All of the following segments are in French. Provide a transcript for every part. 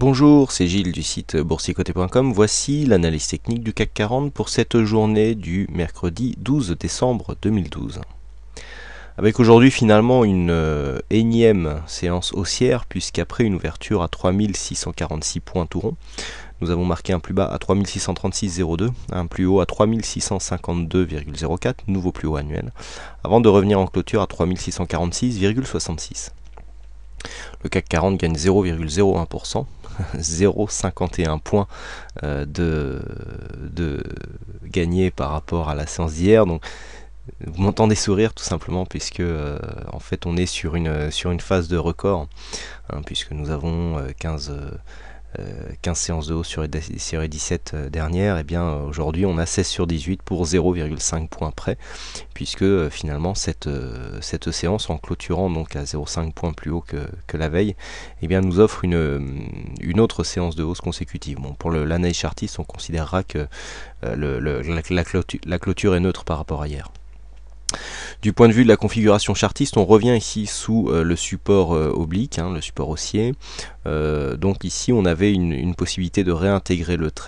Bonjour, c'est Gilles du site boursicoté.com. Voici l'analyse technique du CAC 40 pour cette journée du mercredi 12 décembre 2012. Avec aujourd'hui finalement une euh, énième séance haussière puisqu'après une ouverture à 3646 points tout nous avons marqué un plus bas à 3636,02, un plus haut à 3652,04, nouveau plus haut annuel, avant de revenir en clôture à 3646,66. Le CAC 40 gagne 0,01%, 0,51 points euh, de, de gagné par rapport à la séance d'hier. Donc vous m'entendez sourire tout simplement puisque euh, en fait on est sur une, sur une phase de record hein, puisque nous avons 15, euh, 15 euh, séances de hausse sur les 17 euh, dernières, et eh bien euh, aujourd'hui on a 16 sur 18 pour 0,5 points près, puisque finalement cette, cette séance en clôturant donc à 0,5 points plus haut que, la veille, et eh bien nous offre une, une autre séance de hausse consécutive. Bon, pour l'analyse chartiste, on considérera que la clôture est neutre par rapport à hier. Du point de vue de la configuration chartiste, on revient ici sous euh, le support euh, oblique, hein, le support haussier. Euh, donc ici, on avait une, possibilité de réintégrer le trend,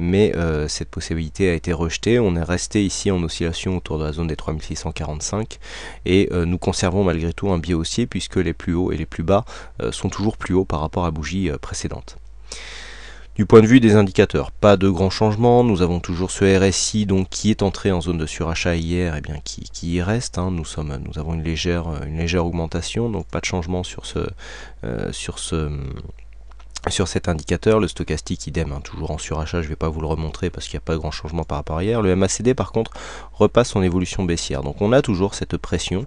mais cette possibilité a été rejetée. On est resté ici en oscillation autour de la zone des 3645 et nous conservons malgré tout un biais haussier puisque les plus hauts et les plus bas sont toujours plus hauts par rapport à bougies précédentes. Du point de vue des indicateurs, pas de grand changement. Nous avons toujours ce RSI donc, qui est entré en zone de surachat hier, et eh bien qui, y reste. Hein. Nous, sommes, nous avons une légère, euh, une légère augmentation, donc pas de changement sur ce, euh, sur ce, sur cet indicateur, le stochastique idem, hein, toujours en surachat, je ne vais pas vous le remontrer parce qu'il n'y a pas grand changement par rapport à hier. Le MACD par contre repasse son évolution baissière. Donc on a toujours cette pression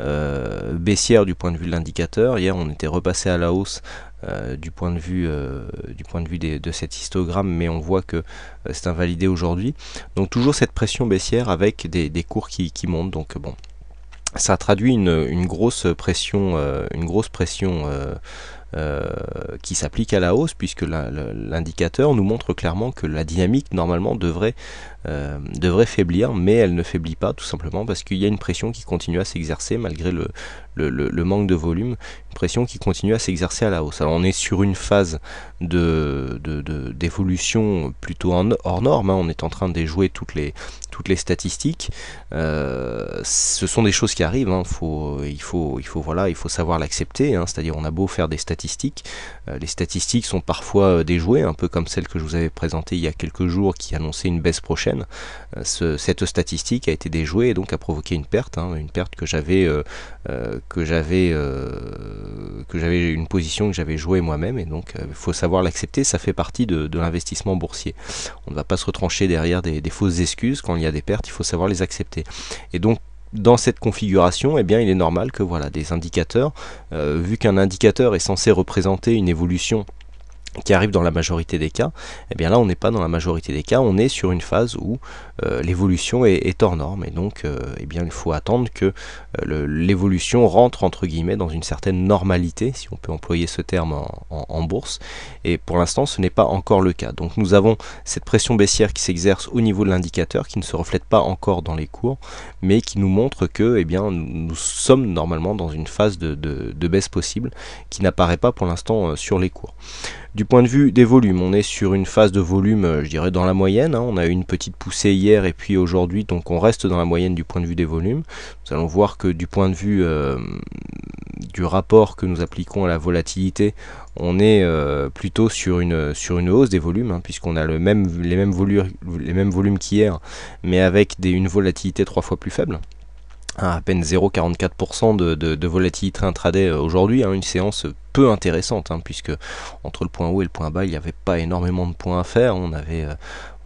euh, baissière du point de vue de l'indicateur. Hier on était repassé à la hausse euh, du point de vue, euh, du point de, vue de cet histogramme, mais on voit que euh, c'est invalidé aujourd'hui. Donc toujours cette pression baissière avec des, des cours qui, qui, montent. Donc bon, ça traduit une, une grosse pression, une grosse pression euh, qui s'applique à la hausse puisque l'indicateur nous montre clairement que la dynamique normalement devrait, euh, devrait faiblir, mais elle ne faiblit pas tout simplement parce qu'il y a une pression qui continue à s'exercer malgré le, le, manque de volume, une pression qui continue à s'exercer à la hausse. on est sur une phase d'évolution de, de, plutôt hors norme, hein. on est en train de déjouer toutes les, toutes les statistiques. Euh, ce sont des choses qui arrivent, hein. faut, il, faut, il, faut, voilà, il faut savoir l'accepter, hein. c'est-à-dire on a beau faire des statistiques statistiques. Euh, les statistiques sont parfois euh, déjouées, un peu comme celle que je vous avais présentée il y a quelques jours qui annonçait une baisse prochaine. Euh, cette statistique a été déjouée et donc a provoqué une perte, hein, une perte que j'avais, que j'avais, que j'avais une position que j'avais jouée moi-même et donc il faut savoir l'accepter. Ça fait partie de, l'investissement boursier. On ne va pas se retrancher derrière des, des fausses excuses quand il y a des pertes. Il faut savoir les accepter. Et donc dans cette configuration, eh bien, il est normal que voilà, des indicateurs, euh, vu qu'un indicateur est censé représenter une évolution qui arrive dans la majorité des cas, eh bien là on n'est pas dans la majorité des cas, on est sur une phase où euh, l'évolution est, est, hors norme et donc euh, eh bien il faut attendre que euh, l'évolution rentre entre guillemets dans une certaine normalité, si on peut employer ce terme en, bourse, et pour l'instant ce n'est pas encore le cas. Donc nous avons cette pression baissière qui s'exerce au niveau de l'indicateur, qui ne se reflète pas encore dans les cours, mais qui nous montre que eh bien nous, sommes normalement dans une phase de, de baisse possible qui n'apparaît pas pour l'instant sur les cours. Du point de vue des volumes, on est sur une phase de volume, euh, je dirais, dans la moyenne. Hein. On a eu une petite poussée hier et puis aujourd'hui, donc on reste dans la moyenne du point de vue des volumes. Nous allons voir que du point de vue euh, du rapport que nous appliquons à la volatilité, on est euh, plutôt sur une, sur une hausse des volumes, hein, puisqu'on a le même, les, mêmes volumes, les mêmes volumes qu'hier, mais avec des, une volatilité trois fois plus faible à peine 0,44% de, de, de, volatilité intraday euh, aujourd'hui, hein, une séance peu intéressante, hein, puisque entre le point haut et le point bas, il n'y avait pas énormément de points à faire, on avait euh,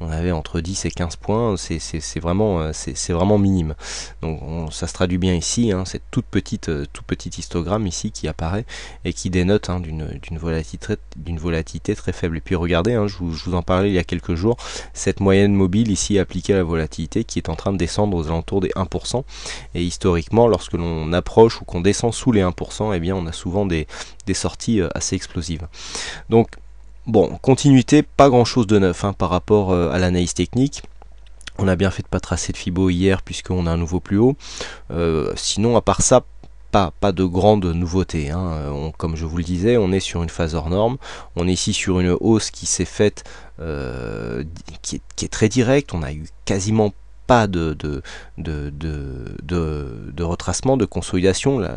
on avait entre 10 et 15 points, c'est vraiment, euh, vraiment minime. Donc ça se traduit bien ici, hein. cette toute petite, euh, tout petit histogramme ici qui apparaît et qui dénote hein, d'une volatilité, très faible. Et puis regardez, hein, je, vous, en parlais il y a quelques jours, cette moyenne mobile ici appliquée à la volatilité qui est en train de descendre aux alentours des 1%. Et historiquement, lorsque l'on approche ou qu'on descend sous les 1%, eh bien on a souvent des, des sorties euh, assez explosives. Donc Bon, continuité, pas grand chose de neuf hein, par rapport euh, à l'analyse technique. On a bien fait de pas tracer de Fibo hier puisqu'on a un nouveau plus haut. Euh, sinon, à part ça, pas, pas de grande nouveauté. Hein. Euh, comme je vous le disais, on est sur une phase hors norme. On est ici sur une hausse qui s'est faite, qui, est, qui, est, très directe. On a eu quasiment de, de, de, retracement, de consolidation. La,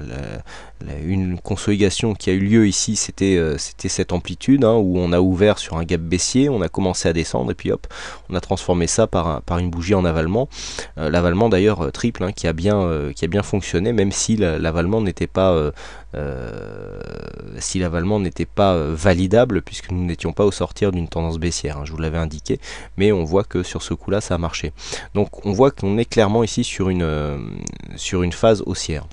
une consolidation qui a eu lieu ici, c'était euh, c'était cette amplitude hein, où on a ouvert sur un gap baissier, on a commencé à descendre et puis hop, on a transformé ça par, par une bougie en avalement. Euh, l'avalement d'ailleurs euh, triple hein, qui, a bien, qui a bien fonctionné, même si l'avalement n'était pas. si l'avalement n'était pas validable puisque nous n'étions pas au sortir d'une tendance baissière, hein, je vous l'avais indiqué, mais on voit que sur ce coup-là ça a marché. Donc on voit qu'on est clairement ici sur une, euh, sur une phase haussière.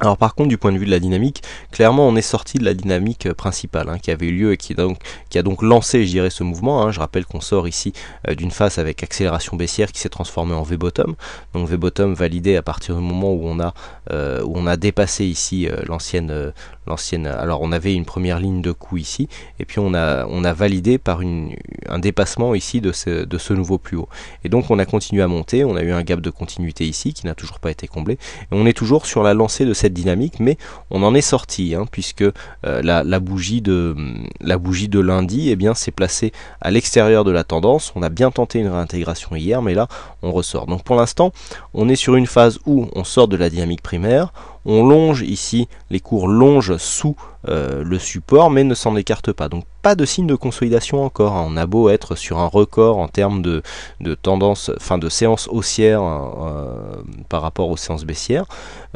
Alors par contre, du point de vue de la dynamique, clairement, on est sorti de la dynamique euh, principale hein, qui avait eu lieu et qui, donc, qui a donc lancé, je dirais, ce mouvement. Hein. Je rappelle qu'on sort ici euh, d'une phase avec accélération baissière qui s'est transformée en V-bottom. Donc V-bottom validé à partir du moment où on a, euh, où on a dépassé ici l'ancienne... l'ancienne. alors on avait une première ligne de coup ici, et puis on a, on a validé par une, un dépassement ici de ce, de ce nouveau plus haut. Et donc on a continué à monter, on a eu un gap de continuité ici qui n'a toujours pas été comblé, et on est toujours sur la lancée de cette dynamique, mais on en est sorti, hein, puisque euh, la, la, bougie de, la bougie de lundi eh bien, s'est placée à l'extérieur de la tendance. On a bien tenté une réintégration hier, mais là, on ressort. Donc pour l'instant, on est sur une phase où on sort de la dynamique primaire, on longe ici, les cours longent sous euh, le support mais ne s'en écarte pas. Donc pas de signe de consolidation encore. Hein. On a beau être sur un record en termes de, de tendance, fin de séance haussière hein, euh, par rapport aux séances baissières,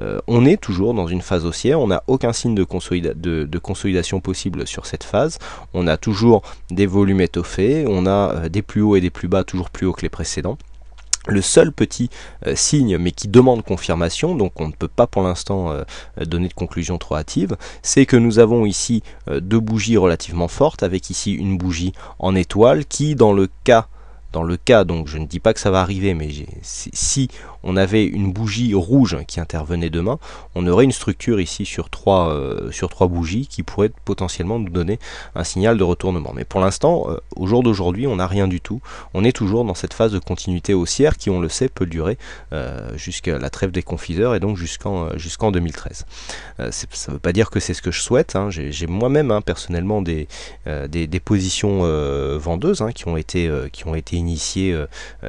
euh, on est toujours dans une phase haussière. On n'a aucun signe de, de, consolidation possible sur cette phase. On a toujours des volumes étoffés, on a des plus hauts et des plus bas toujours plus hauts que les précédents. Le seul petit euh, signe, mais qui demande confirmation, donc on ne peut pas pour l'instant euh, donner de conclusion trop hâtive, c'est que nous avons ici euh, deux bougies relativement fortes, avec ici une bougie en étoile, qui dans le cas dans le cas, donc je ne dis pas que ça va arriver, mais si on avait une bougie rouge qui intervenait demain, on aurait une structure ici sur trois, euh, sur trois bougies qui pourrait potentiellement nous donner un signal de retournement. Mais pour l'instant, euh, au jour d'aujourd'hui, on n'a rien du tout. On est toujours dans cette phase de continuité haussière qui, on le sait, peut durer euh, jusqu'à la trêve des confiseurs et donc jusqu'en jusqu'en 2013. ça ne veut pas dire que c'est ce que je souhaite. Hein. J'ai moi-même hein, personnellement des, des, positions vendeuses hein, qui, ont été, qui ont été initiées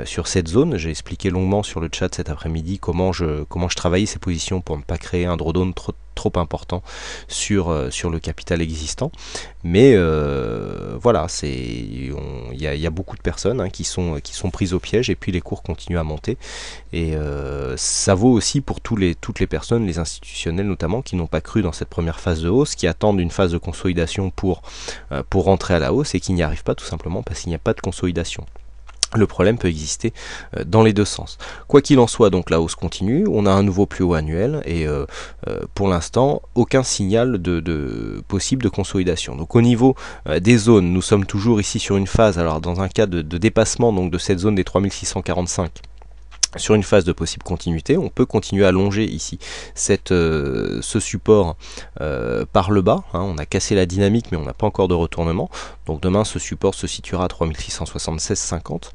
sur cette zone. J'ai expliqué longuement sur le chat cette après-midi comment je, comment je travaillais ces positions pour ne pas créer un drawdown trop, important sur, euh, sur le capital existant. Mais euh, voilà, il y a, beaucoup de personnes hein, qui, sont, qui sont prises au piège et puis les cours continuent à monter. Et euh, ça vaut aussi pour tous les, toutes les personnes, les institutionnels notamment, qui n'ont pas cru dans cette première phase de hausse, qui attendent une phase de consolidation pour, pour rentrer à la hausse et qui n'y arrivent pas tout simplement parce qu'il n'y a pas de consolidation le problème peut exister euh, dans les deux sens. Quoi qu'il en soit, donc la hausse continue, on a un nouveau plus haut annuel et euh, euh, pour l'instant, aucun signal de, possible de consolidation. Donc au niveau des zones, nous sommes toujours ici sur une phase, alors dans un cas de, dépassement donc de cette zone des 3645 sur une phase de possible continuité, on peut continuer à longer ici cette, ce support par le bas. Hein. on a cassé la dynamique mais on n'a pas encore de retournement. Donc demain ce support se situera à 3676,50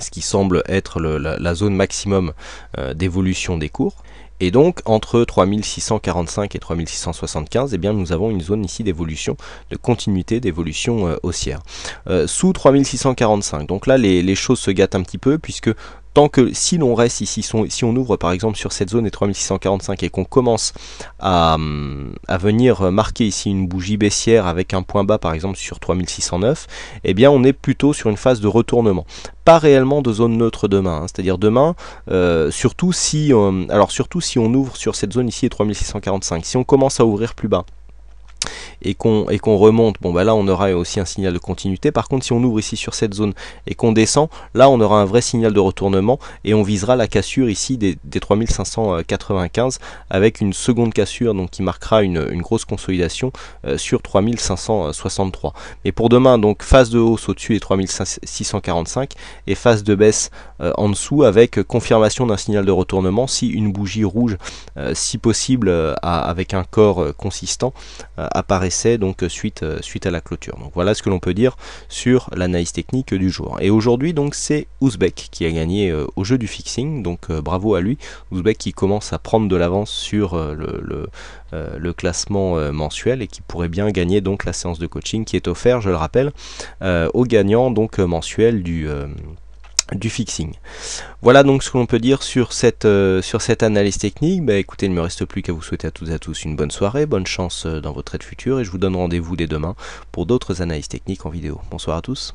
ce qui semble être la, zone maximum euh, d'évolution des cours. Et donc entre 3645 et 3675, eh bien, nous avons une zone ici d'évolution, de continuité d'évolution euh, haussière. Euh, sous 3645, donc là les, choses se gâtent un petit peu puisque tant que si l'on reste ici, si on ouvre par exemple sur cette zone et 3645 et qu'on commence hum, à, venir marquer ici une bougie baissière avec un point bas par exemple sur 3609, eh bien on est plutôt sur une phase de retournement. Pas réellement de zone neutre demain, hein. c'est-à-dire demain, euh, surtout si, hum, alors surtout si on ouvre sur cette zone ici et 3645, si on commence à ouvrir plus bas, et qu'on et qu'on remonte, bon bah là on aura aussi un signal de continuité. Par contre, si on ouvre ici sur cette zone et qu'on descend, là on aura un vrai signal de retournement et on visera la cassure ici des, des 3595 avec une seconde cassure donc qui marquera une, grosse consolidation euh, sur 3563. Mais pour demain, donc phase de hausse au-dessus des 3645 et phase de baisse euh, en dessous avec confirmation d'un signal de retournement si une bougie rouge, euh, si possible avec un corps consistant, apparaît donc euh, suite, euh, suite à la clôture. Donc voilà ce que l'on peut dire sur l'analyse technique du jour. Et aujourd'hui donc c'est Ouzbek qui a gagné euh, au jeu du fixing, donc bravo à lui. Ouzbek qui commence à prendre de l'avance sur le, le, le, classement mensuel et qui pourrait bien gagner donc la séance de coaching qui est offerte, je le rappelle, aux gagnant donc mensuel du du fixing. Voilà donc ce que l'on peut dire sur cette, euh, sur cette analyse technique. Bah, écoutez, il ne me reste plus qu'à vous souhaiter à toutes et à tous une bonne soirée, bonne chance euh, dans vos trades futurs et je vous donne rendez-vous dès demain pour d'autres analyses techniques en vidéo. Bonsoir à tous.